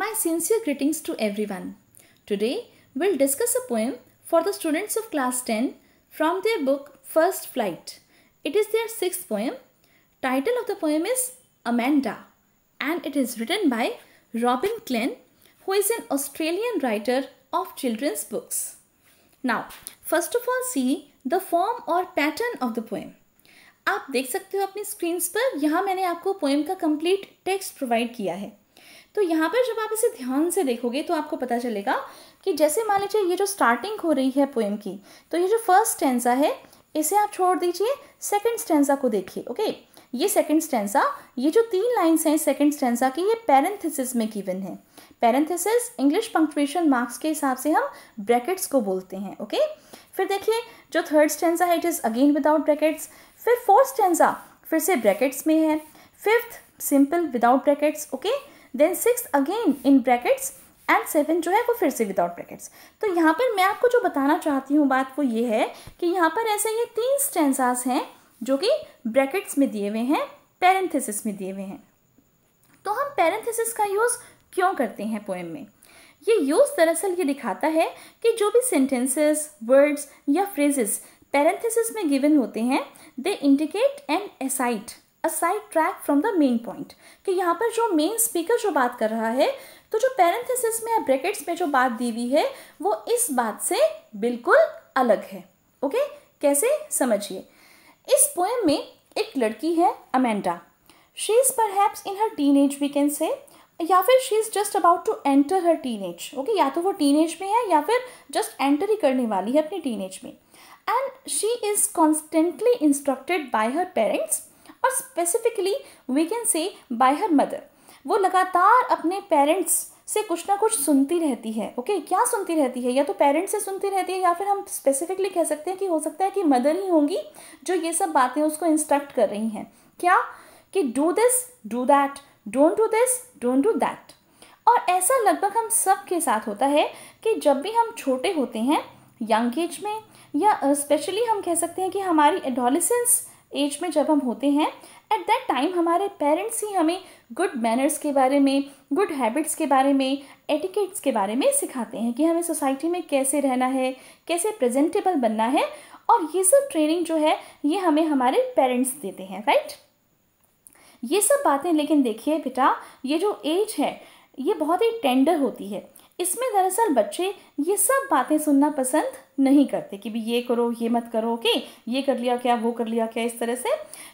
My sincere greetings to everyone. Today, we'll discuss a poem for the students of class 10 from their book First Flight. It is their sixth poem. Title of the poem is Amanda and it is written by Robin Glenn who is an Australian writer of children's books. Now, first of all see the form or pattern of the poem. आप देख सकते हो अपनी screens पर यहाँ मैंने आपको poem का कंप्लीट टेक्स्ट प्रोवाइड किया है तो यहाँ पर जब आप इसे ध्यान से देखोगे तो आपको पता चलेगा कि जैसे मान लीजिए ये जो स्टार्टिंग हो रही है पोएम की तो ये जो फर्स्ट स्टेंसा है इसे आप छोड़ दीजिए सेकेंड स्टेंसा को देखिए ओके ये सेकेंड स्टेंसा ये जो तीन लाइन्स हैं सेकेंड स्टेंसा की ये पैरेंथेसिस में गिवन है पैरेंथेसिस इंग्लिश पंक्चुएशन मार्क्स के हिसाब से हम ब्रैकेट्स को बोलते हैं ओके फिर देखिए जो थर्ड स्टेंजा है it is again without brackets फिर फोर्थ स्टेंजा फिर से ब्रैकेट्स में है fifth simple without brackets okay then six again in brackets and seven जो है वो फिर से विदाउट ब्रैकेट्स तो यहाँ पर मैं आपको जो बताना चाहती हूँ बात वो ये है कि यहाँ पर ऐसे ये तीन स्टेंसास हैं जो कि ब्रैकेट्स में दिए हुए हैं पैरेंथेसिस में दिए हुए हैं तो हम पैरेंथेसिस का यूज़ क्यों करते हैं पोएम में ये यूज़ दरअसल ये दिखाता है कि जो भी सेंटेंसेस वर्ड्स या फ्रेजेस पैरेंथेसिस में गिवन होते हैं they indicate and aside a side track from the main point कि यहाँ पर जो मेन स्पीकर जो बात कर रहा है तो जो पैरेंथेसिस में या ब्रैकेट्स में जो बात दी हुई है वो इस बात से बिल्कुल अलग है ओके कैसे समझिए इस पोएम में एक लड़की है Amanda she is perhaps in her teen age we can say या फिर she is just about to enter her teen age okay या तो वो टीन एज में है या फिर जस्ट एंटर ही करने वाली है अपनी टीन एज में and she is constantly instructed by her parents और specifically we can say by her mother वो लगातार अपने पेरेंट्स से कुछ ना कुछ सुनती रहती है ओके okay? क्या सुनती रहती है या तो पेरेंट्स से सुनती रहती है या फिर हम स्पेसिफिकली कह सकते हैं कि हो सकता है कि मदर ही होंगी जो ये सब बातें उसको इंस्ट्रक्ट कर रही हैं क्या कि do this do that don't do this don't do that और ऐसा लगभग हम सब के साथ होता है कि जब भी हम छोटे होते हैं यंग एज में या स्पेशली uh, हम कह सकते हैं कि हमारी एडोलिसेंस एज में जब हम होते हैं एट दैट टाइम हमारे पेरेंट्स ही हमें गुड मैनर्स के बारे में गुड हैबिट्स के बारे में एटिकेट्स के बारे में सिखाते हैं कि हमें सोसाइटी में कैसे रहना है कैसे प्रेजेंटेबल बनना है और ये सब ट्रेनिंग जो है ये हमें हमारे पेरेंट्स देते हैं राइट ये सब बातें लेकिन देखिए बेटा ये जो एज है ये बहुत ही टेंडर होती है इसमें दरअसल बच्चे ये सब बातें सुनना पसंद नहीं करते कि भी ये करो ये मत करो कि ये कर लिया क्या वो कर लिया क्या इस तरह से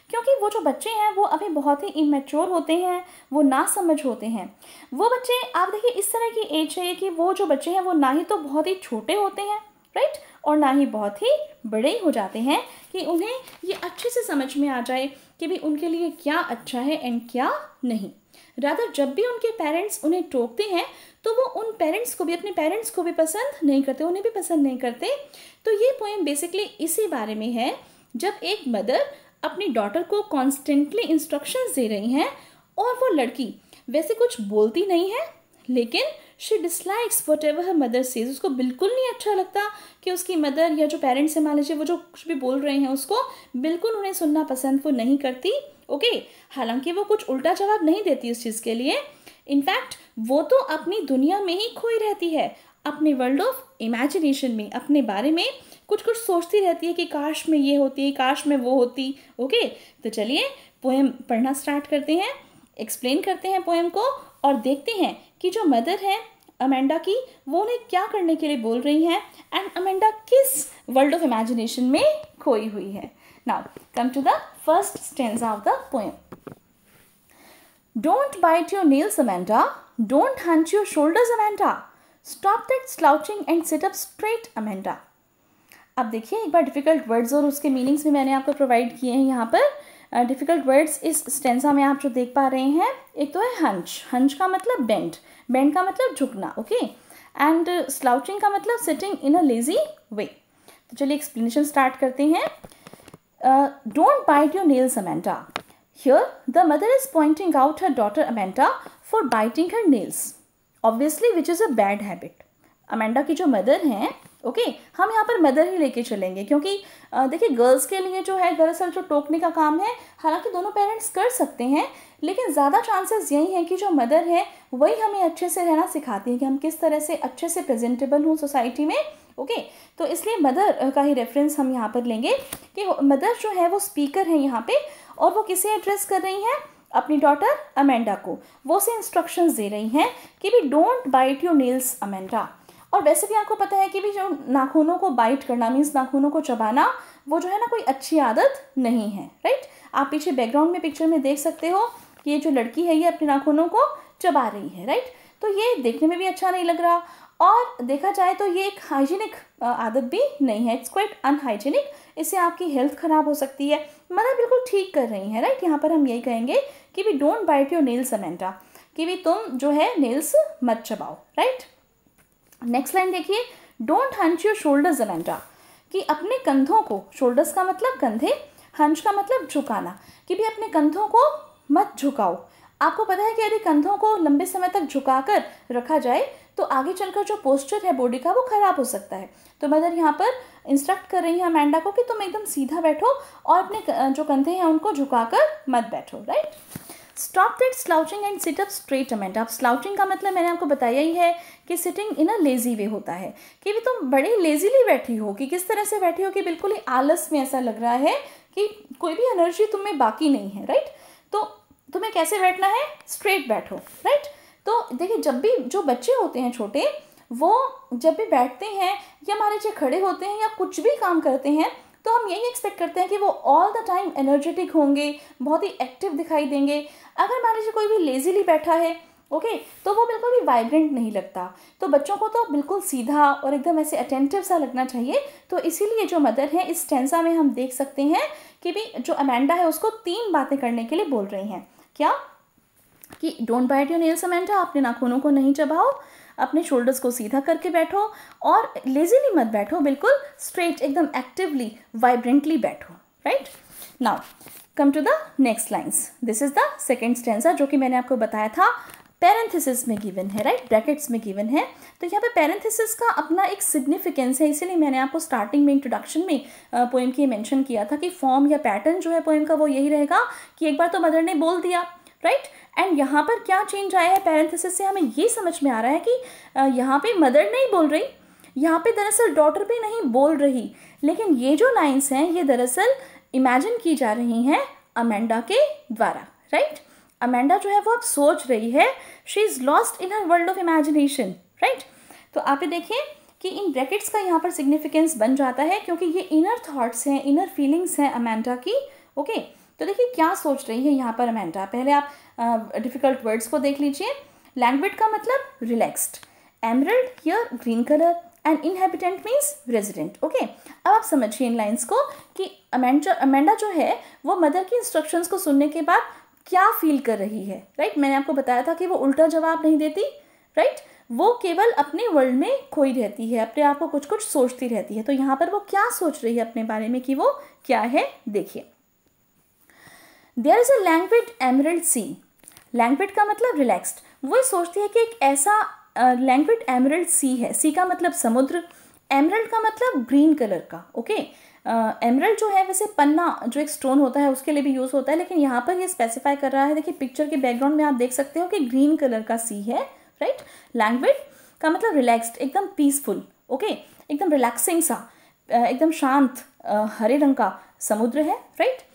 क्योंकि वो जो बच्चे हैं वो अभी बहुत ही इमेच्योर होते हैं वो ना समझ होते हैं वो बच्चे आप देखिए इस तरह की एज है कि वो जो बच्चे हैं वो ना ही तो बहुत ही छोटे होते हैं राइट और ना ही बहुत ही बड़े हो जाते हैं कि उन्हें ये अच्छे से समझ में आ जाए कि भी उनके लिए क्या अच्छा है एंड क्या नहीं राधा जब भी उनके पेरेंट्स उन्हें टोकते हैं तो वो उन पेरेंट्स को भी अपने पेरेंट्स को भी पसंद नहीं करते उन्हें भी पसंद नहीं करते तो ये पोएम बेसिकली इसी बारे में है जब एक मदर अपनी डॉटर को कॉन्स्टेंटली इंस्ट्रक्शंस दे रही हैं और वो लड़की वैसे कुछ बोलती नहीं है लेकिन she dislikes whatever her mother says उसको बिल्कुल नहीं अच्छा लगता कि उसकी मदर या जो पेरेंट्स है मान लीजिए वो जो कुछ भी बोल रहे हैं उसको बिल्कुल उन्हें सुनना पसंद वो नहीं करती ओके हालांकि वो कुछ उल्टा जवाब नहीं देती उस चीज़ के लिए इनफैक्ट वो तो अपनी दुनिया में ही खोई रहती है अपने वर्ल्ड ऑफ इमेजिनेशन में अपने बारे में कुछ कुछ सोचती रहती है कि काश में ये होती काश में वो होती ओके तो चलिए पोएम पढ़ना स्टार्ट करते हैं एक्सप्लेन करते हैं पोएम को और देखते हैं कि जो मदर है अमेंडा की वो उन्हें क्या करने के लिए बोल रही हैं एंड अमेंडा किस वर्ल्ड ऑफ इमेजिनेशन में खोई हुई है Now, come to the first stanza of the poem. Don't bite your nails, Amanda. Don't hunch your shoulders, Amanda. Stop that slouching and sit up straight, Amanda. अब देखिए एक बार difficult words और उसके meanings भी मैंने आपको प्रोवाइड किए हैं यहाँ पर डिफ़िकल्ट uh, वर्ड्स इस स्टेंसा में आप जो देख पा रहे हैं एक तो है हंच हंच का मतलब बेंड बेंड का मतलब झुकना ओके एंड स्लाउचिंग का मतलब सिटिंग इन अ लेज़ी वे तो चलिए एक्सप्लेनेशन स्टार्ट करते हैं Uh, don't bite your nails, Amanda. Here, the mother is pointing out her daughter Amanda for biting her nails. Obviously, which is a bad habit. Amanda की जो mother हैं okay okay, हम यहाँ पर mother ही लेके चलेंगे क्योंकि देखिए गर्ल्स के लिए जो है दरअसल जो टोकने का काम है हालांकि दोनों पेरेंट्स कर सकते हैं लेकिन ज़्यादा चांसेस यही हैं कि जो मदर है वही हमें अच्छे से रहना सिखाती है कि हम किस तरह से अच्छे से प्रेजेंटेबल हों सोसाइटी में ओके तो इसलिए मदर का ही रेफरेंस हम यहाँ पर लेंगे कि मदर जो है वो स्पीकर है यहाँ पे और वो किसे एड्रेस कर रही हैं अपनी डॉटर अमेंडा को वो से इंस्ट्रक्शंस दे रही हैं कि भी don't bite your nails Amanda और वैसे भी आपको पता है कि भी जो नाखूनों को बाइट करना मीन्स नाखूनों को चबाना वो जो है ना कोई अच्छी आदत नहीं है राइट आप पीछे बैकग्राउंड में पिक्चर में देख सकते हो कि ये जो लड़की है ये अपने नाखूनों को चबा रही है राइट तो ये देखने में भी अच्छा नहीं लग रहा और देखा जाए तो ये एक हाइजीनिक आदत भी नहीं है इट्स क्वाइट अनहाइजीनिक इससे आपकी हेल्थ खराब हो सकती है मना मतलब बिल्कुल ठीक कर रही हैं राइट यहाँ पर हम यही कहेंगे कि भी don't bite your nails Amanda कि भी तुम जो है नेल्स मत चबाओ राइट नेक्स्ट लाइन देखिए don't hunch your shoulders Amanda कि अपने कंधों को शोल्डर्स का मतलब कंधे हंच का मतलब झुकाना कि भी अपने कंधों को मत झुकाओ आपको पता है कि यदि कंधों को लंबे समय तक झुकाकर रखा जाए तो आगे चलकर जो पोस्चर है बॉडी का वो ख़राब हो सकता है तो मदर यहाँ पर इंस्ट्रक्ट कर रही हैं अमेंडा को कि तुम एकदम सीधा बैठो और अपने जो कंधे हैं उनको झुकाकर मत बैठो right stop that slouching and sit up straight Amanda अब स्लाउचिंग का मतलब मैंने आपको बताया ही है कि सिटिंग इन अ लेजी वे होता है कि भी तुम बड़े लेजीली बैठी हो कि किस तरह से बैठी हो कि बिल्कुल ही आलस में ऐसा लग रहा है कि कोई भी एनर्जी तुम्हें बाकी नहीं है राइट तो तुम्हें कैसे बैठना है स्ट्रेट बैठो राइट तो देखिए जब भी जो बच्चे होते हैं छोटे वो जब भी बैठते हैं या हमारे जो खड़े होते हैं या कुछ भी काम करते हैं तो हम यही एक्सपेक्ट करते हैं कि वो ऑल द टाइम एनर्जेटिक होंगे बहुत ही एक्टिव दिखाई देंगे अगर मान लीजिए कोई भी लेजीली बैठा है ओके okay, तो वो बिल्कुल भी वाइब्रेंट नहीं लगता तो बच्चों को तो बिल्कुल सीधा और एकदम ऐसे अटेंटिव सा लगना चाहिए तो इसीलिए जो मदर है इस टेंसा में हम देख सकते हैं कि भी जो अमेंडा है उसको तीन बातें करने के लिए बोल रही हैं क्या कि don't bite your nails Amanda अपने नाखूनों को नहीं चबाओ अपने शोल्डर्स को सीधा करके बैठो और लेजीली मत बैठो बिल्कुल स्ट्रेट एकदम एक्टिवली वाइब्रेंटली बैठो right now come to the next lines this is the second stanza जो कि मैंने आपको बताया था पैरेंथिसिस में गिवन है राइट right? ब्रैकेट्स में गिवन है तो यहाँ पे पैरेंथिसिस का अपना एक सिग्निफिकेंस है इसीलिए मैंने आपको स्टार्टिंग में इंट्रोडक्शन में पोएम की मेंशन किया था कि फॉर्म या पैटर्न जो है पोएम का वो यही रहेगा कि एक बार तो मदर ने बोल दिया राइट right? एंड यहाँ पर क्या चेंज आया है पैरेंथेसिस से हमें ये समझ में आ रहा है कि यहाँ पे मदर नहीं बोल रही यहाँ पे दरअसल डॉटर भी नहीं बोल रही लेकिन ये जो लाइन्स हैं ये दरअसल इमेजिन की जा रही हैं अमेंडा के द्वारा राइट अमेंडा जो है वो अब सोच रही है she is lost in her world of imagination right तो आप ये देखिए कि इन ब्रैकेट्स का यहाँ पर सिग्निफिकेंस बन जाता है क्योंकि ये इनर थॉट्स हैं इनर फीलिंग्स हैं अमेंडा की ओके okay? तो देखिए क्या सोच रही है यहाँ पर अमेंडा पहले आप डिफ़िकल्ट वर्ड्स को देख लीजिए लैंग्वेड का मतलब रिलैक्स्ड एमरल्ड यर green colour and inhabitant means resident okay अब आप समझिए इन लाइन्स को कि अमेंडा अमेंडा जो है वो मदर की इंस्ट्रक्शंस को सुनने के बाद क्या फील कर रही है राइट right? मैंने आपको बताया था कि वो उल्टा जवाब नहीं देती राइट right? वो केवल अपने वर्ल्ड में खोई रहती है अपने आप को कुछ कुछ सोचती रहती है तो यहाँ पर वो क्या सोच रही है अपने बारे में कि वो क्या है देखिए there is a language emerald sea languid का मतलब रिलैक्स्ड वो ये सोचती है कि एक ऐसा लैंग्वेज एमरल्ड सी है सी का मतलब समुद्र एमरल्ड का मतलब ग्रीन कलर का ओके एमरल्ड जो है वैसे पन्ना जो एक स्टोन होता है उसके लिए भी यूज़ होता है लेकिन यहाँ पर ये स्पेसिफाई कर रहा है देखिए पिक्चर के बैकग्राउंड में आप देख सकते हो कि ग्रीन कलर का सी है राइट लैंग्वेज का मतलब रिलैक्स्ड एकदम पीसफुल ओके एकदम रिलैक्सिंग सा एकदम शांत हरे रंग का समुद्र है right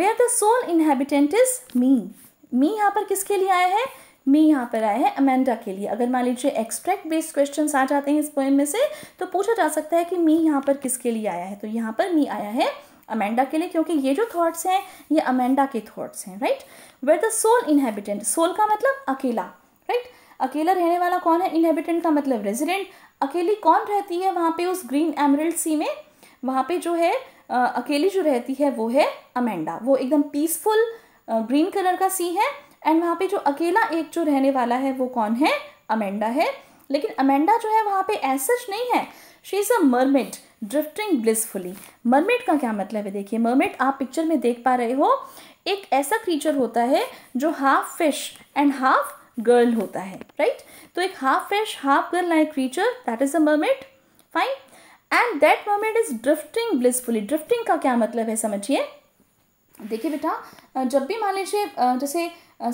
where the sole inhabitant is mean me यहाँ पर किसके लिए आया है मी यहाँ पर आया है अमेंडा के लिए अगर मान लीजिए एक्सट्रैक्ट बेस्ड क्वेश्चन आ जाते हैं इस पोएम में से तो पूछा जा सकता है कि मी यहाँ पर किसके लिए आया है तो यहाँ पर मी आया है अमेंडा के लिए क्योंकि ये जो थॉट्स हैं ये अमेंडा के थॉट्स हैं right where the sole inhabitant sole का मतलब अकेला राइट अकेला रहने वाला कौन है इनहेबिटेंट का मतलब रेजिडेंट अकेली कौन रहती है वहाँ पे उस ग्रीन एमरल्ड सी में वहाँ पे जो है अकेली जो रहती है वो है अमेंडा वो एकदम पीसफुल ग्रीन कलर का सी है एंड वहाँ पे जो अकेला एक जो रहने वाला है वो कौन है अमेंडा है लेकिन अमेंडा जो है वहाँ पे एसच नहीं है she is a mermaid drifting blissfully mermaid का क्या मतलब है देखिए मरमिट आप पिक्चर में देख पा रहे हो एक ऐसा क्रीचर होता है जो half fish and half girl होता है राइट तो एक half fish half girl like creature that is a mermaid fine and that mermaid is drifting blissfully drifting का क्या मतलब है समझिए देखिए बेटा जब भी मान लीजिए जैसे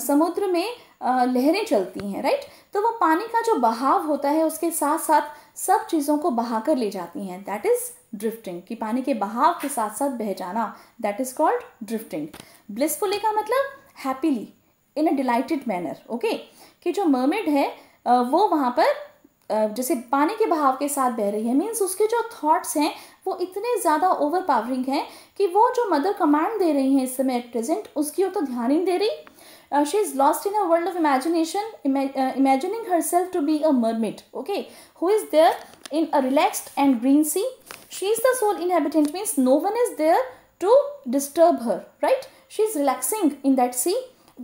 समुद्र में लहरें चलती हैं राइट तो वो पानी का जो बहाव होता है उसके साथ साथ सब चीज़ों को बहा कर ले जाती हैं दैट इज़ ड्रिफ्टिंग कि पानी के बहाव के साथ साथ बह जाना that is called drifting blissfully का मतलब happily in a delighted manner okay कि जो मर्मिड है वो वहाँ पर जैसे पानी के बहाव के साथ बह रही है मीन्स उसके जो थाट्स हैं वो इतने ज़्यादा ओवर पावरिंग हैं कि वो जो मदर कमांड दे रही हैं इस समय एट प्रेजेंट उसकी ओर तो ध्यान ही नहीं दे रही she is lost in a world of imagination imagining herself to be a mermaid okay who is there in a relaxed and green sea she is the sole inhabitant means no one is there to disturb her right she is relaxing in that sea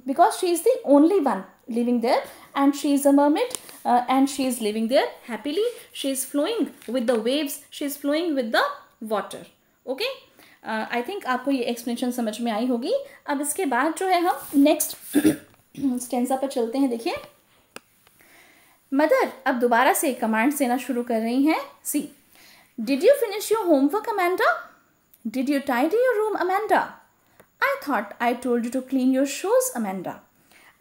because she is the only one living there and she is a mermaid uh, and she is living there happily. She is flowing with the waves. She is flowing with the water. Okay. I uh, think आपको ये explanation समझ में आई होगी अब इसके बाद जो है हम नेक्स्ट स्टेंसा पर चलते हैं देखिए मदर अब दोबारा से कमांड्स देना शुरू कर रही हैं see did you finish your homework Amanda did you tidy your room Amanda I thought I told you to clean your shoes Amanda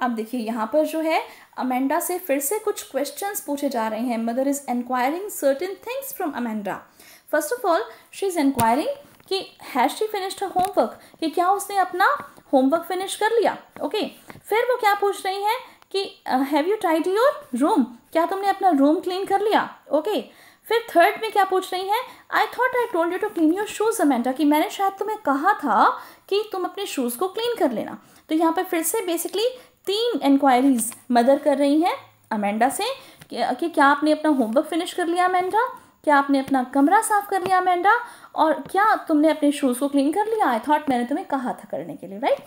अब देखिए यहाँ पर जो है अमेंडा से फिर से कुछ क्वेश्चंस पूछे जा रहे हैं mother is inquiring certain things from Amanda first of all she is inquiring कि हैज शी फिनिश्ड होमवर्क कि क्या उसने अपना होमवर्क फिनिश कर लिया ओके okay. फिर वो क्या पूछ रही है कि have you tried your room क्या तुमने अपना रूम क्लीन कर लिया ओके okay. फिर थर्ड में क्या पूछ रही है I thought I told you to clean your shoes Amanda कि मैंने शायद तुम्हें कहा था कि तुम अपने शूज़ को क्लीन कर लेना तो यहाँ पर फिर से बेसिकली तीन इंक्वायरीज मदर कर रही हैं अमेंडा से कि, क्या आपने अपना होमवर्क फिनिश कर लिया अमेंडा क्या आपने अपना कमरा साफ कर लिया अमेंडा और क्या तुमने अपने शूज़ को क्लीन कर लिया आई थॉट मैंने तुम्हें कहा था करने के लिए राइट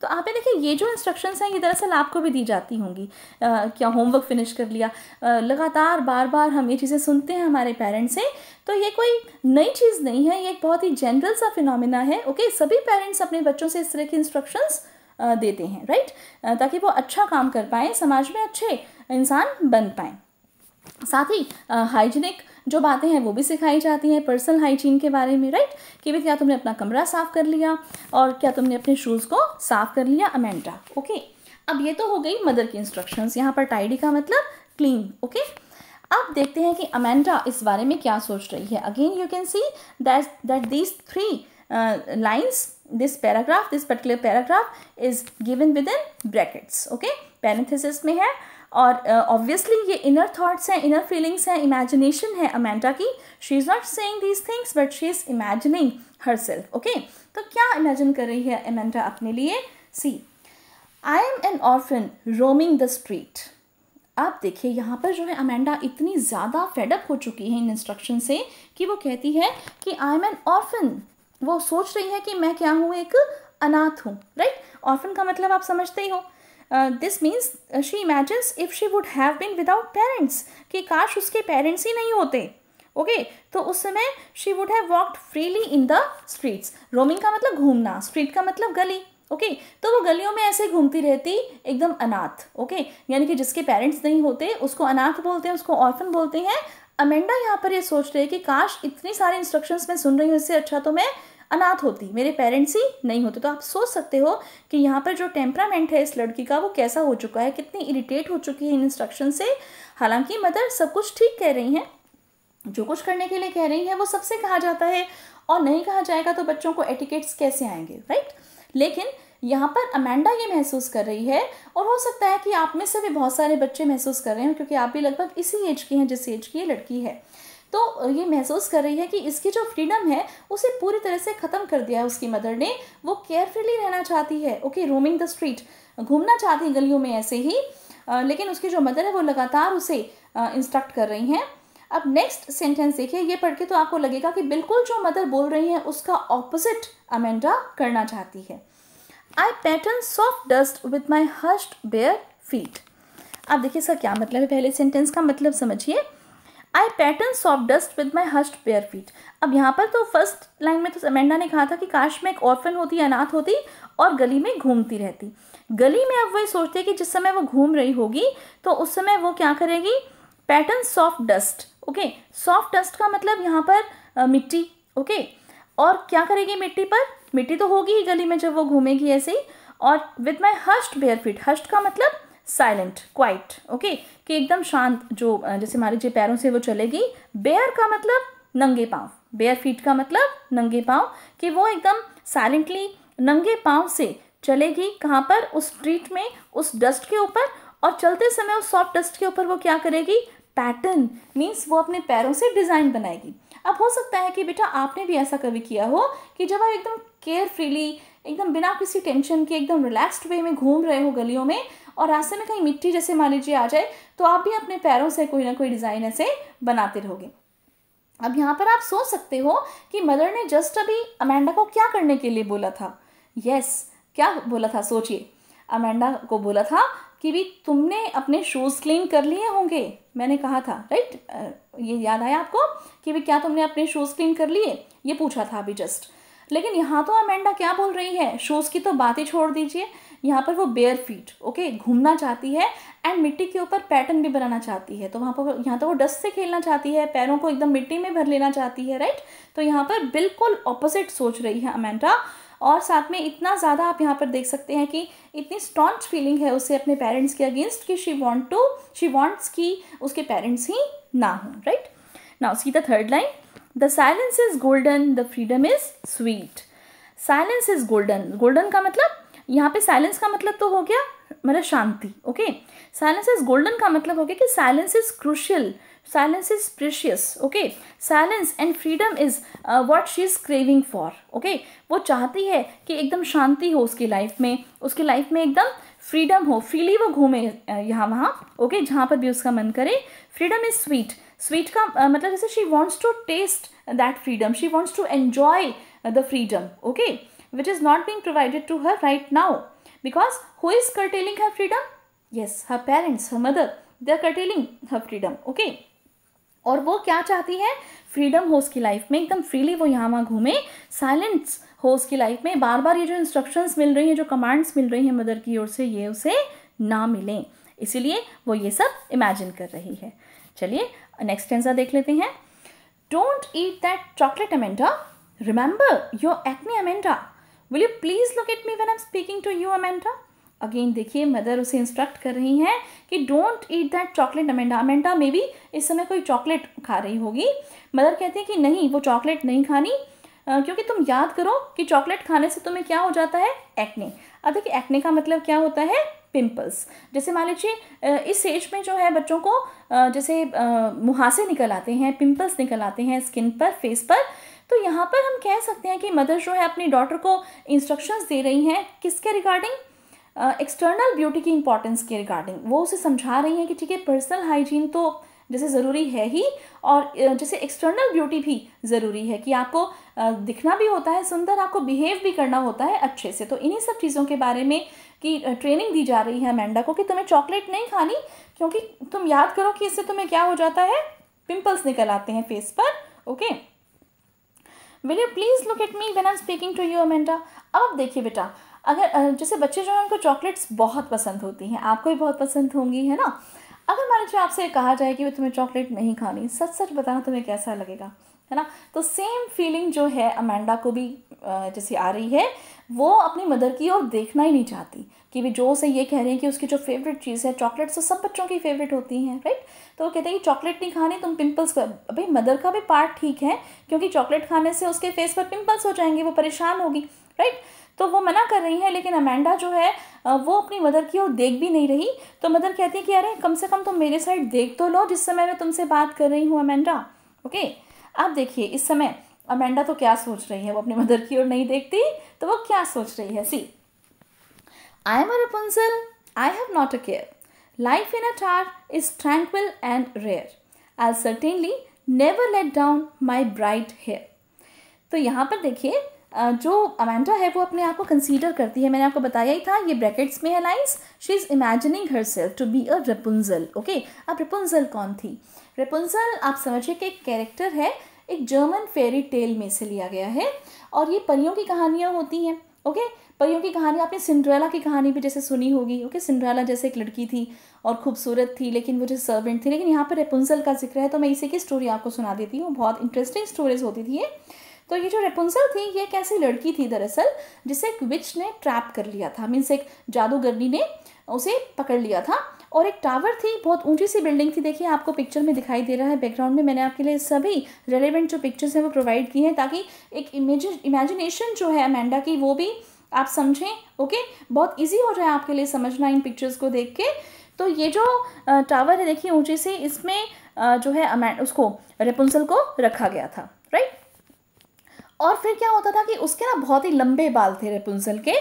तो आप ये देखिए ये जो इंस्ट्रक्शंस हैं ये दरअसल आपको भी दी जाती होंगी क्या होमवर्क फिनिश कर लिया आ, लगातार बार बार हम ये चीज़ें सुनते हैं हमारे पेरेंट्स से तो ये कोई नई चीज़ नहीं है ये एक बहुत ही जनरल सा फिनोमिना है ओके सभी पेरेंट्स अपने बच्चों से इस तरह के इंस्ट्रक्शंस देते हैं राइट ताकि वो अच्छा काम कर पाए समाज में अच्छे इंसान बन पाए साथ ही हाइजीनिक जो बातें हैं वो भी सिखाई जाती हैं पर्सनल हाइजीन के बारे में राइट कि भी क्या तुमने अपना कमरा साफ़ कर लिया और क्या तुमने अपने शूज़ को साफ़ कर लिया अमेंटा ओके अब ये तो हो गई मदर की इंस्ट्रक्शंस यहाँ पर टाइडी का मतलब क्लीन ओके अब देखते हैं कि अमेंडा इस बारे में क्या सोच रही है again you can see that that these three lines this paragraph this particular paragraph is given within brackets okay parenthesis में है और ऑब्वियसली uh, ये इनर थॉट्स हैं इनर फीलिंग्स हैं इमेजिनेशन है अमेंडा की she is not saying these things but she is imagining herself okay तो क्या इमेजिन कर रही है अमेंडा अपने लिए see I am an orphan roaming the street अब देखिए यहाँ पर जो है अमेंडा इतनी ज़्यादा फेडअप हो चुकी है इन इंस्ट्रक्शन से कि वो कहती है कि आई एम एन ऑर्फन वो सोच रही है कि मैं क्या हूँ एक अनाथ हूँ राइट ऑर्फन का मतलब आप समझते ही हो this means she imagines if she would have been without parents कि काश उसके पेरेंट्स ही नहीं होते ओके okay, तो उस समय she would have walked freely in the streets roaming का मतलब घूमना स्ट्रीट का मतलब गली ओके okay, तो वो गलियों में ऐसे घूमती रहती एकदम अनाथ ओके okay? यानी कि जिसके पेरेंट्स नहीं होते उसको अनाथ बोलते हैं उसको ऑर्फन बोलते हैं अमेंडा यहाँ पर ये सोच रही है कि काश इतनी सारे इंस्ट्रक्शंस मैं सुन रही हूँ इससे अच्छा तो मैं अनाथ होती मेरे पेरेंट्स ही नहीं होते तो आप सोच सकते हो कि यहाँ पर जो टेम्परामेंट है इस लड़की का वो कैसा हो चुका है कितनी इरिटेट हो चुकी है इन इंस्ट्रक्शन से हालांकि मदर सब कुछ ठीक कह रही हैं जो कुछ करने के लिए कह रही हैं वो सबसे कहा जाता है और नहीं कहा जाएगा तो बच्चों को एटिकेट्स कैसे आएंगे राइट लेकिन यहाँ पर अमेंडा ये महसूस कर रही है और हो सकता है कि आप में से भी बहुत सारे बच्चे महसूस कर रहे हैं क्योंकि आप भी लगभग इसी एज की हैं जिस एज की ये लड़की है तो ये महसूस कर रही है कि इसकी जो फ्रीडम है उसे पूरी तरह से ख़त्म कर दिया है उसकी मदर ने वो केयरफुली रहना चाहती है ओके रोमिंग द स्ट्रीट घूमना चाहती है गलियों में ऐसे ही लेकिन उसकी जो मदर है वो लगातार उसे इंस्ट्रक्ट कर रही हैं अब नेक्स्ट सेंटेंस देखिए ये पढ़ के तो आपको लगेगा कि बिल्कुल जो मदर बोल रही हैं उसका ऑपोजिट अमेंडा करना चाहती है I pattern soft dust with my hushed bare feet आप देखिए इसका क्या मतलब है पहले सेंटेंस का मतलब समझिए I pattern soft dust with my hushed bare feet अब यहाँ पर तो फर्स्ट लाइन में तो अमेंडा ने कहा था कि काश में एक ऑर्फन होती अनाथ होती और गली में घूमती रहती गली में अब ये सोचते है कि जिस समय वो घूम रही होगी तो उस समय वो क्या करेगी pattern soft dust okay soft dust का मतलब यहाँ पर आ, मिट्टी ओके okay? और क्या करेगी मिट्टी पर मिट्टी तो होगी ही गली में जब वो घूमेगी ऐसे ही और with my hushed bare feet hushed का मतलब साइलेंट क्वाइट ओके कि एकदम शांत जो जैसे मान लीजिए पैरों से वो चलेगी बेयर का मतलब नंगे पाँव बेयर फीट का मतलब नंगे पाँव कि वो एकदम साइलेंटली नंगे पाँव से चलेगी कहाँ पर उस स्ट्रीट में उस डस्ट के ऊपर और चलते समय उस सॉफ्ट डस्ट के ऊपर वो क्या करेगी पैटर्न मीन्स वो अपने पैरों से डिज़ाइन बनाएगी अब हो सकता है कि बेटा आपने भी ऐसा कभी किया हो कि जब आप एकदम केयर फ्रीली एकदम बिना किसी टेंशन के एकदम रिलैक्स्ड वे में घूम रहे हो गलियों में और रास्ते में कहीं मिट्टी जैसे मान लीजिए आ जाए तो आप भी अपने पैरों से कोई ना कोई डिज़ाइन ऐसे बनाते रहोगे अब यहाँ पर आप सोच सकते हो कि मदर ने जस्ट अभी अमेंडा को क्या करने के लिए बोला था यस yes, क्या बोला था सोचिए अमेंडा को बोला था कि भी तुमने अपने शूज़ क्लीन कर लिए होंगे मैंने कहा था राइट ये याद आया आपको कि भी क्या तुमने अपने शूज़ क्लीन कर लिए ये पूछा था अभी जस्ट लेकिन यहाँ तो अमेंडा क्या बोल रही है शूज़ की तो बात ही छोड़ दीजिए यहाँ पर वो बेयर फीट ओके घूमना चाहती है एंड मिट्टी के ऊपर पैटर्न भी बनाना चाहती है तो वहाँ पर यहाँ तो वो डस्ट से खेलना चाहती है पैरों को एकदम मिट्टी में भर लेना चाहती है राइट तो यहाँ पर बिल्कुल ऑपोजिट सोच रही है अमेंडा और साथ में इतना ज़्यादा आप यहाँ पर देख सकते हैं कि इतनी स्टॉन्च फीलिंग है उसे अपने पेरेंट्स के अगेंस्ट कि she want to she wants की उसके पेरेंट्स ही ना हों right now see the third line the silence is golden the freedom is sweet silence is golden golden का मतलब यहाँ पे साइलेंस का मतलब तो हो गया मतलब शांति ओके साइलेंस इज गोल्डन का मतलब हो गया कि silence is crucial silence is precious okay silence and freedom is what she is craving for okay वो चाहती है कि एकदम शांति हो उसकी लाइफ में उसकी लाइफ में एकदम फ्रीडम हो फ्रीली वो घूमे uh, यहाँ वहाँ ओके okay? जहाँ पर भी उसका मन करे फ्रीडम इज स्वीट स्वीट का uh, मतलब जैसे she wants to taste that freedom she wants to enjoy the freedom okay which is not being provided to her right now because who is curtailing her freedom yes her parents her mother they are curtailing her freedom okay और वो क्या चाहती है freedom हो उसकी life में एकदम freely वो यहाँ वहाँ घूमे साइलेंट्स हो उसकी लाइफ में बार बार ये जो इंस्ट्रक्शंस मिल रही हैं जो कमांड्स मिल रही हैं मदर की ओर से ये उसे ना मिलें इसीलिए वो ये सब इमेजिन कर रही है चलिए नेक्स्ट टेंसा देख लेते हैं don't eat that chocolate Amanda remember your acne Amanda will you please look at me when am speaking to you Amanda again देखिए मदर उसे इंस्ट्रक्ट कर रही हैं कि don't eat that chocolate Amanda Amanda maybe इस समय कोई chocolate खा रही होगी मदर कहती है कि नहीं वो चॉकलेट नहीं खानी Uh, क्योंकि तुम याद करो कि चॉकलेट खाने से तुम्हें क्या हो जाता है एक्ने अब देखिए एक्ने का मतलब क्या होता है पिंपल्स जैसे मान लीजिए इस एज में जो है बच्चों को जैसे मुहासे निकल आते हैं पिंपल्स निकल आते हैं स्किन पर फेस पर तो यहाँ पर हम कह सकते हैं कि मदर जो है अपनी डॉटर को इंस्ट्रक्शंस दे रही हैं किसके रिगार्डिंग एक्सटर्नल ब्यूटी की इंपॉर्टेंस के रिगार्डिंग वो उसे समझा रही हैं कि ठीक है पर्सनल हाइजीन तो जैसे ज़रूरी है ही और जैसे एक्सटर्नल ब्यूटी भी ज़रूरी है कि आपको दिखना भी होता है सुंदर आपको बिहेव भी करना होता है अच्छे से तो इन्हीं सब चीज़ों के बारे में की ट्रेनिंग दी जा रही है अमेंडा को कि तुम्हें चॉकलेट नहीं खानी क्योंकि तुम याद करो कि इससे तुम्हें क्या हो जाता है पिंपल्स निकल आते हैं फेस पर okay will you please look at me when I am speaking to you Amanda अब आप देखिए बेटा अगर जैसे बच्चे जो हैं उनको चॉकलेट्स बहुत पसंद होती हैं आपको भी बहुत पसंद होंगी है ना अगर मान लीजिए आपसे कहा जाए कि तुम्हें चॉकलेट नहीं खानी सच सच बताना तुम्हें कैसा लगेगा है ना तो सेम फीलिंग जो है अमेंडा को भी जैसे आ रही है वो अपनी मदर की ओर देखना ही नहीं चाहती कि भी जो से ये कह रहे हैं कि उसकी जो फेवरेट चीज़ है चॉकलेट्स तो सब बच्चों की फेवरेट होती हैं राइट तो वो कहते हैं कि चॉकलेट नहीं खानी तुम पिंपल्स को भाई मदर का भी पार्ट ठीक है क्योंकि चॉकलेट खाने से उसके फेस पर पिंपल्स हो जाएंगे वो परेशान होगी राइट तो वो मना कर रही है लेकिन अमेंडा जो है वो अपनी मदर की ओर देख भी नहीं रही तो मदर कहती है कि अरे कम से कम तुम मेरे साइड देख तो लो जिस समय मैं तुमसे बात कर रही हूँ अमेंडा ओके okay? अब देखिए इस समय अमेंडा तो क्या सोच रही है वो अपनी मदर की ओर नहीं देखती तो वो क्या सोच रही है see I am a Rapunzel I have not a care life in a tower is tranquil and rare I certainly never let down my bright hair तो यहाँ पर देखिए जो अमेंडा है वो अपने आप को कंसीडर करती है मैंने आपको बताया ही था ये ब्रैकेट्स में है lines she is imagining herself to be a Rapunzel okay अब रिपुंजल कौन थी रिपुंजल आप समझिए कि एक कैरेक्टर है एक जर्मन फेरी टेल में से लिया गया है और ये परियों की कहानियाँ होती हैं ओके okay? परियों की कहानी आपने सिंड्रेला की कहानी भी जैसे सुनी होगी ओके okay? सिंड्रेला जैसे एक लड़की थी और खूबसूरत थी लेकिन वो जैसे सर्वेंट थी लेकिन यहाँ पर रेपुंजल का जिक्र है तो मैं इसी की स्टोरी आपको सुना देती हूँ बहुत इंटरेस्टिंग स्टोरीज होती थी ये तो ये जो रेपुंसल थी ये एक ऐसी लड़की थी दरअसल जिसे एक विच ने ट्रैप कर लिया था मीन्स एक जादूगरनी ने उसे पकड़ लिया था और एक टावर थी बहुत ऊंची सी बिल्डिंग थी देखिए आपको पिक्चर में दिखाई दे रहा है बैकग्राउंड में मैंने आपके लिए सभी रेलिवेंट जो पिक्चर्स हैं वो प्रोवाइड की हैं ताकि एक इमेज इमेजिनेशन जो है अमेंडा की वो भी आप समझें ओके बहुत इजी हो जाए आपके लिए समझना इन पिक्चर्स को देख के तो ये जो टावर है देखिए ऊंची सी इसमें जो है उसको रेपुंसल को रखा गया था और फिर क्या होता था कि उसके ना बहुत ही लंबे बाल थे रेपुंसल के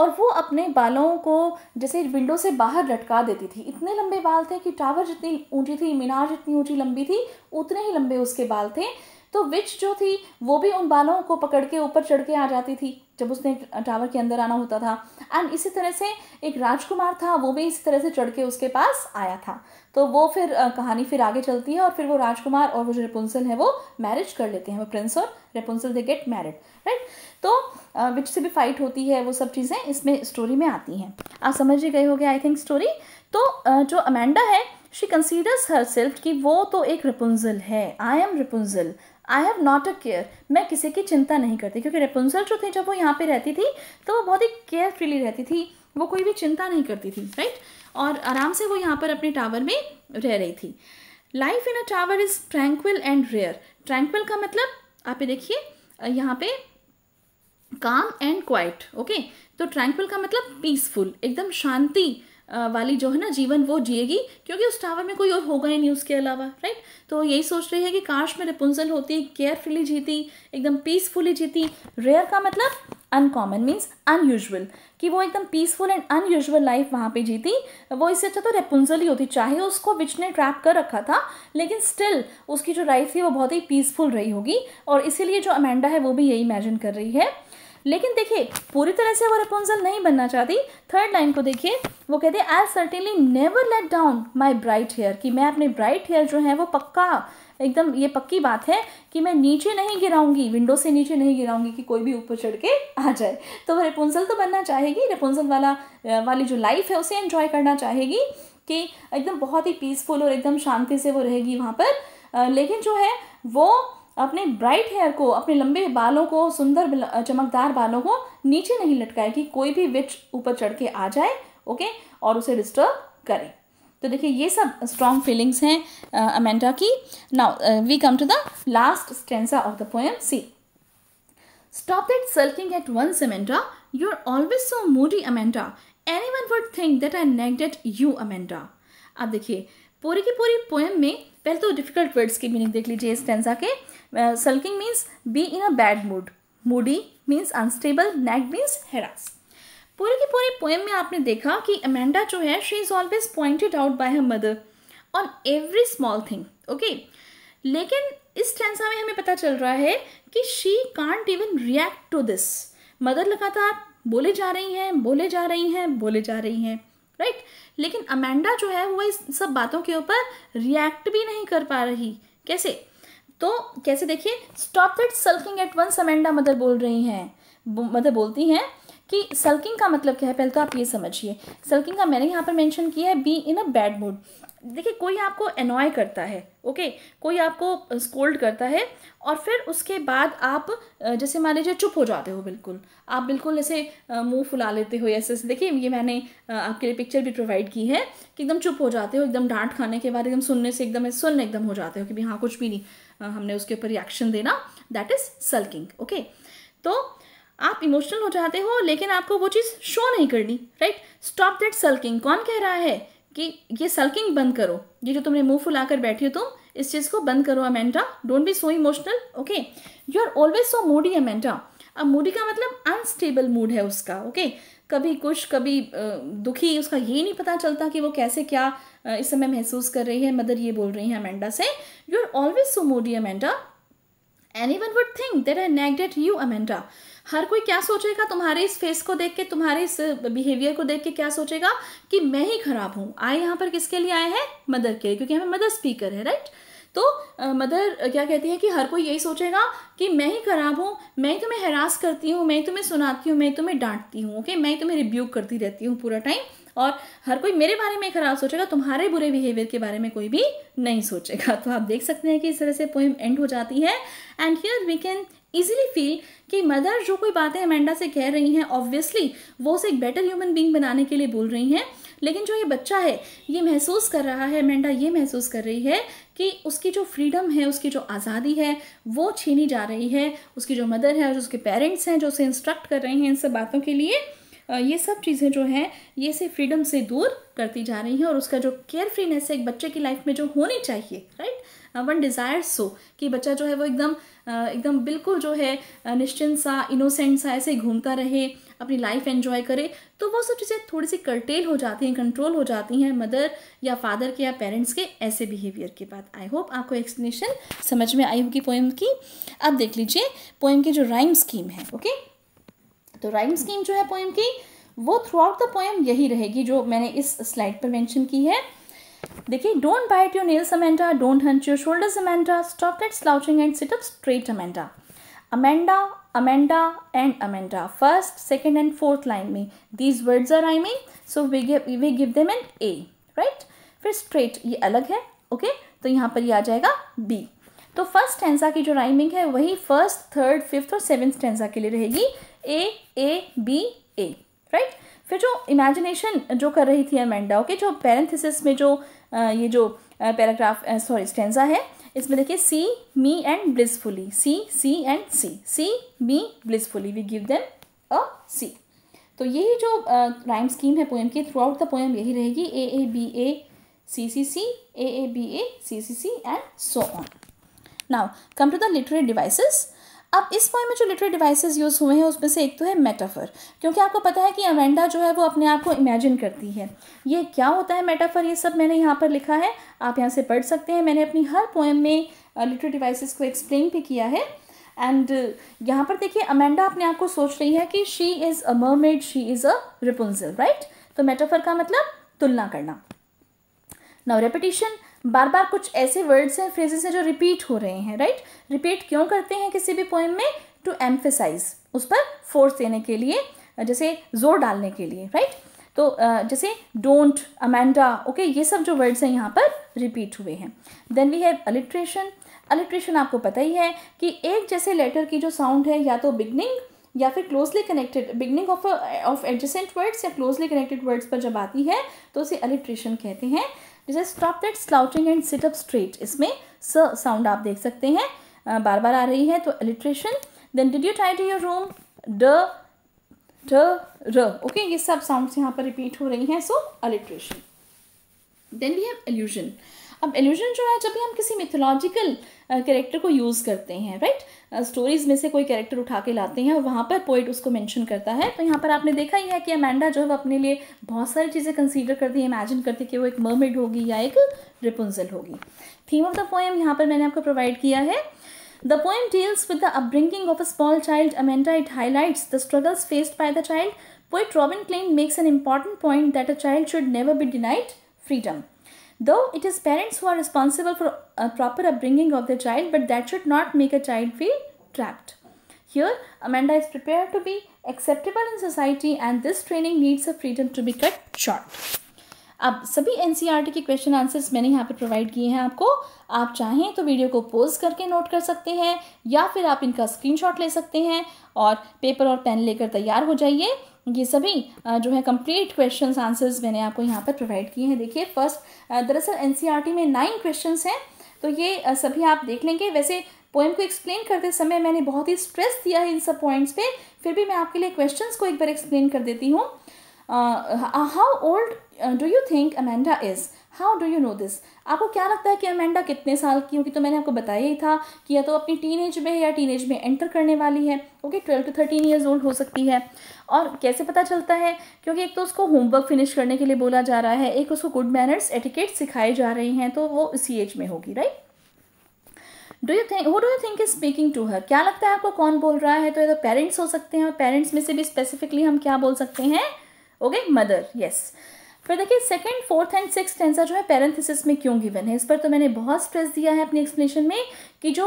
और वो अपने बालों को जैसे विंडो से बाहर लटका देती थी इतने लंबे बाल थे कि टावर जितनी ऊंची थी मीनार जितनी ऊंची लंबी थी उतने ही लंबे उसके बाल थे तो विच जो थी वो भी उन बालों को पकड़ के ऊपर चढ़ के आ जाती थी जब उसने टावर के अंदर आना होता था एंड इसी तरह से एक राजकुमार था वो भी इसी तरह से चढ़ के उसके पास आया था तो वो फिर कहानी फिर आगे चलती है और फिर वो राजकुमार और वो जो रिपुंसल है वो मैरिज कर लेते हैं वो प्रिंस और Rapunzel they get married right तो विच से भी फाइट होती है वो सब चीज़ें इसमें स्टोरी में आती हैं आप समझ ही गए गए आई थिंक स्टोरी तो जो अमेंडा है शी कंसीडर्स हर सेल्फ कि वो तो एक रिपुंजल है I am Rapunzel I have not a care मैं किसी की चिंता नहीं करती क्योंकि रेपुंसल जो थी जब वो यहाँ पे रहती थी तो वो बहुत ही केयर फ्रीली रहती थी वो कोई भी चिंता नहीं करती थी राइट और आराम से वो यहाँ पर अपने टावर में रह रही थी life in a tower is tranquil and rare tranquil का मतलब आप ये देखिए यहाँ पे काम एंड क्वाइट ओके तो ट्रैंक्विल का मतलब पीसफुल एकदम शांति वाली जो है ना जीवन वो जिएगी क्योंकि उस टावर में कोई और होगा ही नहीं उसके अलावा राइट तो यही सोच रही है कि काश में रिपुंजल होती केयरफुली जीती एकदम पीसफुली जीती रेयर का मतलब अनकॉमन मीन्स अनयूजल कि वो एकदम पीसफुल एंड अनयूजल लाइफ वहाँ पे जीती वो इससे अच्छा तो रेपुंजल ही होती चाहे उसको बिच ने ट्रैप कर रखा था लेकिन स्टिल उसकी जो लाइफ थी वो बहुत ही पीसफुल रही होगी और इसीलिए जो अमेंडा है वो भी यही इमेजिन कर रही है लेकिन देखिए पूरी तरह से वो रिपोन्सल नहीं बनना चाहती थर्ड लाइन को देखिए वो कहते हैं I certainly never let down my bright hair कि मैं अपने ब्राइट हेयर जो है वो पक्का एकदम ये पक्की बात है कि मैं नीचे नहीं गिराऊंगी विंडो से नीचे नहीं गिराऊंगी कि कोई भी ऊपर चढ़ के आ जाए तो वह रेपोन्जल तो बनना चाहेगी रिपोजल वाला वाली जो लाइफ है उसे एंजॉय करना चाहेगी कि एकदम बहुत ही पीसफुल और एकदम शांति से वो रहेगी वहाँ पर लेकिन जो है वो अपने ब्राइट हेयर को अपने लंबे बालों को सुंदर चमकदार बालों को नीचे नहीं लटकाए कि कोई भी विच ऊपर चढ़ के आ जाए ओके और उसे डिस्टर्ब करें तो देखिए ये सब स्ट्रॉन्ग फीलिंग्स हैं अमेंडा की now we come to the last stanza of the poem see Stop that sulking at once, Amanda. You're always so moody Amanda anyone would think that I at you Amanda अब देखिए पूरी की पूरी poem में पहले तो difficult words की meaning देख लीजिए इस टेंसा के sulking means be in a bad mood moody means unstable nag means harass पूरे के पूरे पोएम में आपने देखा कि अमेंडा जो है she is always pointed out by her mother on every small thing okay लेकिन इस टेंसा में हमें पता चल रहा है कि she can't even react to this mother लगातार बोले जा रही हैं बोले जा रही हैं बोले जा रही हैं राइट लेकिन अमेंडा जो है वो इस सब बातों के ऊपर रिएक्ट भी नहीं कर पा रही कैसे तो कैसे देखिए stop that sulking at once Amanda mother बोल रही हैं मदर बोलती हैं कि सल्किंग का मतलब क्या है पहले तो आप ये समझिए सल्किंग का मैंने यहाँ पर मेंशन किया है be in a bad mood देखिए कोई आपको एनॉय करता है ओके कोई आपको स्कोल्ड करता है और फिर उसके बाद आप जैसे मान लीजिए चुप हो जाते हो बिल्कुल आप बिल्कुल ऐसे मुंह फुला लेते हो ऐसे ऐसे देखिए ये मैंने आपके लिए पिक्चर भी प्रोवाइड की है कि एकदम चुप हो जाते हो एकदम डांट खाने के बाद एकदम सुनने से एकदम सुन एकदम हो जाते हो कि हाँ कुछ भी नहीं हमने उसके ऊपर रिएक्शन देना दैट इज़ सल्किंग ओके तो आप इमोशनल हो जाते हो लेकिन आपको वो चीज़ शो नहीं करनी राइट स्टॉप दैट सल्किंग कौन कह रहा है कि ये सल्किंग बंद करो ये जो तुमने मुंह फुलाकर बैठी हो तुम इस चीज़ को बंद करो Amanda don't be so emotional okay you are always so moody Amanda अब मूडी का मतलब अनस्टेबल मूड है उसका ओके okay? कभी कुछ कभी दुखी उसका ये नहीं पता चलता कि वो कैसे क्या इस समय महसूस कर रही है मदर ये बोल रही है अमेंडा से you are always so moody Amanda anyone would think there are nagged you Amanda हर कोई क्या सोचेगा तुम्हारे इस फेस को देख के तुम्हारे इस बिहेवियर को देख के क्या सोचेगा कि मैं ही खराब हूँ आए यहाँ पर किसके लिए आए हैं मदर के लिए क्योंकि हमें मदर स्पीकर है राइट तो मदर क्या कहती है कि हर कोई यही सोचेगा कि मैं ही खराब हूँ मैं ही तुम्हें हरास करती हूँ मैं ही तुम्हें सुनाती हूँ मैं ही तुम्हें डांटती हूँ ओके मैं ही तुम्हें रिब्यूक करती रहती हूँ पूरा टाइम और हर कोई मेरे बारे में खराब सोचेगा तुम्हारे बुरे बिहेवियर के बारे में कोई भी नहीं सोचेगा तो आप देख सकते हैं कि इस तरह से पोइम एंड हो जाती है and here we can easily feel कि मदर जो कोई बातें अमेंडा से कह रही हैं ऑब्वियसली वो उसे एक बेटर ह्यूमन बींग बनाने के लिए बोल रही हैं लेकिन जो ये बच्चा है ये महसूस कर रहा है अमेंडा ये महसूस कर रही है कि उसकी जो फ्रीडम है उसकी जो आज़ादी है वो छीनी जा रही है उसकी जो मदर है और उसके पेरेंट्स हैं जो उसे इंस्ट्रक्ट कर रहे हैं इन सब बातों के लिए ये सब चीज़ें जो हैं ये इसे फ्रीडम से दूर करती जा रही हैं और उसका जो केयर फ्रीनेस है एक बच्चे की लाइफ में जो होनी चाहिए राइट वन डिज़ायर सो कि बच्चा जो है वो एकदम एकदम बिल्कुल जो है निश्चिंत सा इनोसेंट सा ऐसे घूमता रहे अपनी लाइफ एंजॉय करे तो वो सब चीज़ें थोड़ी सी कर्टेल हो जाती हैं कंट्रोल हो जाती हैं मदर या फादर के या पेरेंट्स के ऐसे बिहेवियर के बाद आई होप आपको एक्सप्लेनेशन समझ में आई होगी पोएम की अब देख लीजिए पोएम की जो राइम स्कीम है ओके तो राइम स्कीम जो है पोएम की वो थ्रू आउट द पोएम यही रहेगी जो मैंने इस स्लाइड पर मैंशन की है देखिए don't bite your nails Amanda don't hunch your shoulders Amanda stop that slouching and sit up straight Amanda Amanda Amanda and Amanda first second and fourth line में these words are I mean so we give we give them an A right फिर straight ये अलग है okay okay? तो यहाँ पर ये आ जाएगा बी तो फर्स्ट टेंसा की जो राइमिंग है वही फर्स्ट थर्ड फिफ्थ और सेवेंथ टेंसा के लिए रहेगी A A B A right फिर जो इमेजिनेशन जो कर रही थी अमेंडा ओके okay? जो पैरेंथिस में जो ये जो पैराग्राफ सॉरी स्टेंजा है इसमें देखिए see me and blissfully sea C and sea sea me blissfully we give them a C तो यही जो राइम स्कीम है पोएम की थ्रू आउट द पोएम यही रहेगी A A B A C C C A A B A C C C and so on now come to the literary devices अब इस point में जो literary devices use हुए हैं उसमें से एक तो है मेटाफर क्योंकि आपको पता है कि अवेंडा जो है वो अपने आप को इमेजिन करती है ये क्या होता है मेटाफर ये सब मैंने यहाँ पर लिखा है आप यहाँ से पढ़ सकते हैं मैंने अपनी हर पोएम में लिटरेरी डिवाइसेस को एक्सप्लेन भी किया है एंड यहाँ पर देखिए अमेंडा अपने आप को सोच रही है कि she is a mermaid she is a Rapunzel right तो मेटाफर का मतलब तुलना करना नाउ रेपिटिशन बार बार कुछ ऐसे वर्ड्स हैं फ्रेजेस हैं जो रिपीट हो रहे हैं राइट रिपीट क्यों करते हैं किसी भी पोएम में टू एम्फेसाइज उस पर फोर्स देने के लिए जैसे जोर डालने के लिए राइट तो जैसे डोंट अमेंडा ओके ये सब जो वर्ड्स हैं यहाँ पर रिपीट हुए हैं then we have alliteration alliteration आपको पता ही है कि एक जैसे लेटर की जो साउंड है या तो बिगनिंग या फिर closely connected beginning of of adjacent words या क्लोजली कनेक्टेड वर्ड्स पर जब आती है तो उसे अलिट्रेशन कहते हैं जैसे stop that slouching and sit up straight इसमें स साउंड आप देख सकते हैं बार बार आ रही है तो alliteration then did you try to your room ड ड र ओके ये सब साउंड्स यहाँ पर रिपीट हो रही हैं so alliteration then we have allusion अब एल्यूजन जो है जब भी हम किसी मिथोलॉजिकल कैरेक्टर uh, को यूज़ करते हैं राइट स्टोरीज़ uh, में से कोई कैरेक्टर उठा के लाते हैं और वहाँ पर पोइट उसको मेंशन करता है तो यहाँ पर आपने देखा ही है कि अमेंडा जो है वो अपने लिए बहुत सारी चीज़ें कंसीडर करती है इमेजिन करती है कि वो एक मर्मेड होगी या एक रिपुंजल होगी थीम ऑफ द पोएम यहाँ पर मैंने आपको प्रोवाइड किया है the poem deals with the upbringing of a small child Amanda it highlights the struggles faced by the child poet Robin Klein makes an important point that a child should never be denied freedom Though it is parents who are responsible for a proper upbringing of their child, but that should not make a child feel trapped. Here, Amanda is prepared to be acceptable in society and this training needs a freedom to be cut short. अब सभी N C E R T question answers मैंने यहाँ पर provide किए हैं आपको आप चाहें तो वीडियो को पोज करके नोट कर सकते हैं या फिर आप इनका स्क्रीनशॉट ले सकते हैं और पेपर और पेन लेकर तैयार हो जाइए ये सभी जो है कंप्लीट क्वेश्चंस आंसर्स मैंने आपको यहाँ पर प्रोवाइड किए हैं देखिए फर्स्ट दरअसल एनसीईआरटी e में नाइन क्वेश्चंस हैं तो ये सभी आप देख लेंगे वैसे पोएम को एक्सप्लेन करते समय मैंने बहुत ही स्ट्रेस दिया है इन सब पॉइंट्स पे फिर भी मैं आपके लिए क्वेश्चंस को एक बार एक्सप्लेन कर देती हूँ how old do you think Amanda is how do you know this आपको क्या लगता है कि अमेंडा कितने साल की होगी तो मैंने आपको बताया ही था कि या तो अपनी टीन एज में या टीन एज में एंटर करने वाली है okay twelve to thirteen years old हो सकती है और कैसे पता चलता है क्योंकि एक तो उसको होमवर्क फिनिश करने के लिए बोला जा रहा है एक उसको गुड मैनर्स एटिकेट सिखाए जा रहे हैं तो वो इसी एज में होगी right do you think who do you think is speaking to her क्या लगता है आपको कौन बोल रहा है तो ये तो पेरेंट्स हो सकते हैं और पेरेंट्स में से भी स्पेसिफिकली हम क्या बोल सकते हैं ओके मदर यस फिर देखिए second fourth and six stanza जो है पेरेंथिसिस में क्यों गिवन है इस पर तो मैंने बहुत स्ट्रेस दिया है अपनी एक्सप्लेनेशन में कि जो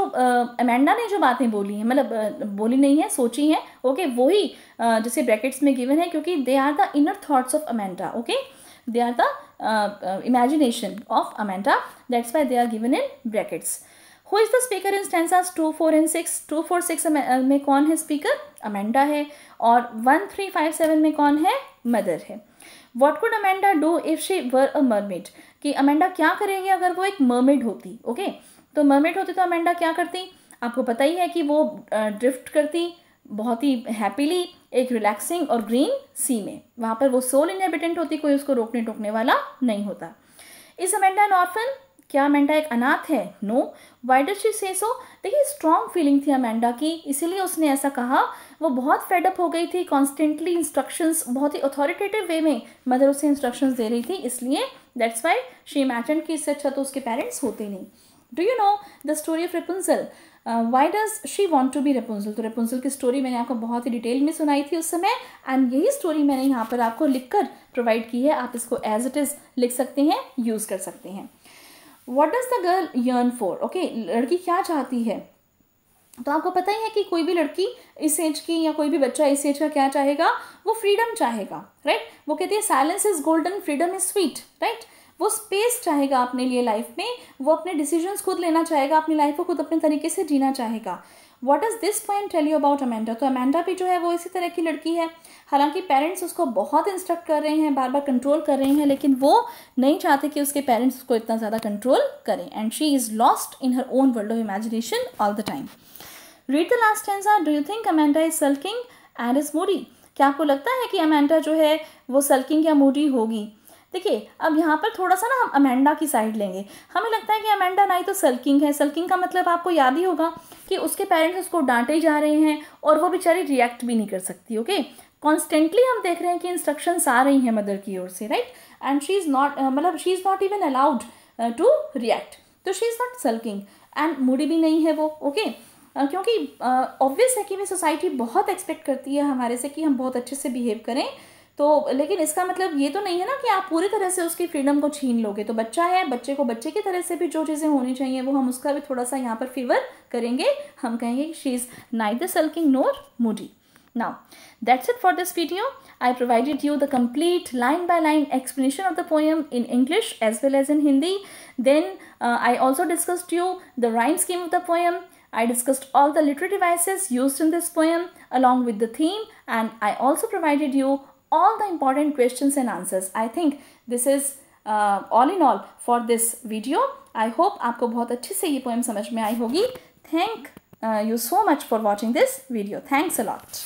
अमेंडा ने जो बातें बोली हैं मतलब बोली नहीं है सोची हैं ओके वो ही जैसे ब्रैकेट्स में गिवन है क्योंकि they are the inner thoughts of Amanda okay they are the imagination of Amanda that's why they are given in brackets who is the speaker in stanzas two four and six two four six में कौन है speaker Amanda है और one three five seven में कौन है mother है what could Amanda do if she were a mermaid कि अमेंडा क्या करेगी अगर वो एक मरमेड होती ओके okay? तो मरमेड होती तो अमेंडा क्या करती आपको पता ही है कि वो ड्रिफ्ट करती बहुत ही हैप्पीली एक रिलैक्सिंग और ग्रीन सी में वहाँ पर वो सोल इनहेबिटेंट होती कोई उसको रोकने टोकने वाला नहीं होता इज अमेंडा एन ऑर्फन क्या अमेंडा एक अनाथ है नो वाई शी से सो देखिए स्ट्रॉन्ग फीलिंग थी अमेंडा की इसीलिए उसने ऐसा कहा वो बहुत फेडअप हो गई थी कॉन्स्टेंटली इंस्ट्रक्शंस बहुत ही अथॉरिटेटिव वे में मदर उसे इंस्ट्रक्शंस दे रही थी इसलिए दैट्स वाई शी इमेजन कि इससे अच्छा तो उसके पेरेंट्स होते नहीं do you know the story of Rapunzel why does she want to be Rapunzel तो रिपुंसल की स्टोरी मैंने आपको बहुत ही डिटेल में सुनाई थी उस समय एंड यही स्टोरी मैंने यहाँ पर आपको लिख कर प्रोवाइड की है आप इसको एज इट इज़ लिख सकते हैं यूज़ कर सकते हैं what does the girl yearn for okay लड़की क्या चाहती है तो आपको पता ही है कि कोई भी लड़की इस एज की या कोई भी बच्चा इस एज का क्या चाहेगा वो फ्रीडम चाहेगा राइट वो कहती है silence is golden freedom is sweet right वो स्पेस चाहेगा अपने लिए लाइफ में वो अपने डिसीजंस खुद लेना चाहेगा अपनी लाइफ को खुद अपने तरीके से जीना चाहेगा what does this point tell you about Amanda तो अमेंडा भी जो है वो इसी तरह की लड़की है हालांकि पेरेंट्स उसको बहुत इंस्ट्रक्ट कर रहे हैं बार बार कंट्रोल कर रहे हैं लेकिन वो नहीं चाहते कि उसके पेरेंट्स उसको इतना ज़्यादा कंट्रोल करें and she is lost in her own world of imagination all the time read the last or do you think Amanda is sulking and is moody क्या आपको लगता है कि अमेंडा जो है वो सल्किंग या मूडी होगी देखिए अब यहाँ पर थोड़ा सा ना हम अमेंडा की साइड लेंगे हमें लगता है कि अमेंडा ना ही तो सल्किंग है सल्किंग का मतलब आपको याद ही होगा कि उसके पेरेंट्स उसको डांटे जा रहे हैं और वो बेचारी रिएक्ट भी नहीं कर सकती ओके कॉन्स्टेंटली हम देख रहे हैं कि इंस्ट्रक्शंस आ रही हैं मदर की ओर से right and she is not मतलब she is not even allowed to react तो she is not sulking and moody भी नहीं है वो ओके okay? Uh, क्योंकि ऑब्वियस uh, है कि वे सोसाइटी बहुत एक्सपेक्ट करती है हमारे से कि हम बहुत अच्छे से बिहेव करें तो लेकिन इसका मतलब ये तो नहीं है ना कि आप पूरी तरह से उसकी फ्रीडम को छीन लोगे तो बच्चा है बच्चे को बच्चे की तरह से भी जो चीज़ें होनी चाहिए वो हम उसका भी थोड़ा सा यहाँ पर फेवर करेंगे हम कहेंगे she is neither sulking nor moody Now, that's it for this video. I provided you the complete line by line explanation of the poem in English as well as in Hindi. Then uh, I also discussed you the rhyme scheme of the poem. I discussed all the literary devices used in this poem along with the theme and I also provided you all the important questions and answers. I think this is uh, all in all for this video. I hope aapko bahut achhi se poem samajh mein aayi hogi. Thank uh, you so much for watching this video. Thanks a lot.